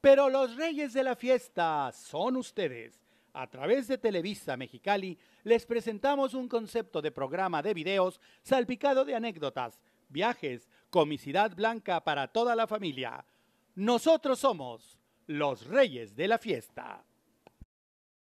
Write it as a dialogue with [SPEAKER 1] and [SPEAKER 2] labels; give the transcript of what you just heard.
[SPEAKER 1] Pero los reyes de la fiesta son ustedes. A través de Televisa Mexicali les presentamos un concepto de programa de videos salpicado de anécdotas, viajes, comicidad blanca para toda la familia. Nosotros somos los reyes de la fiesta.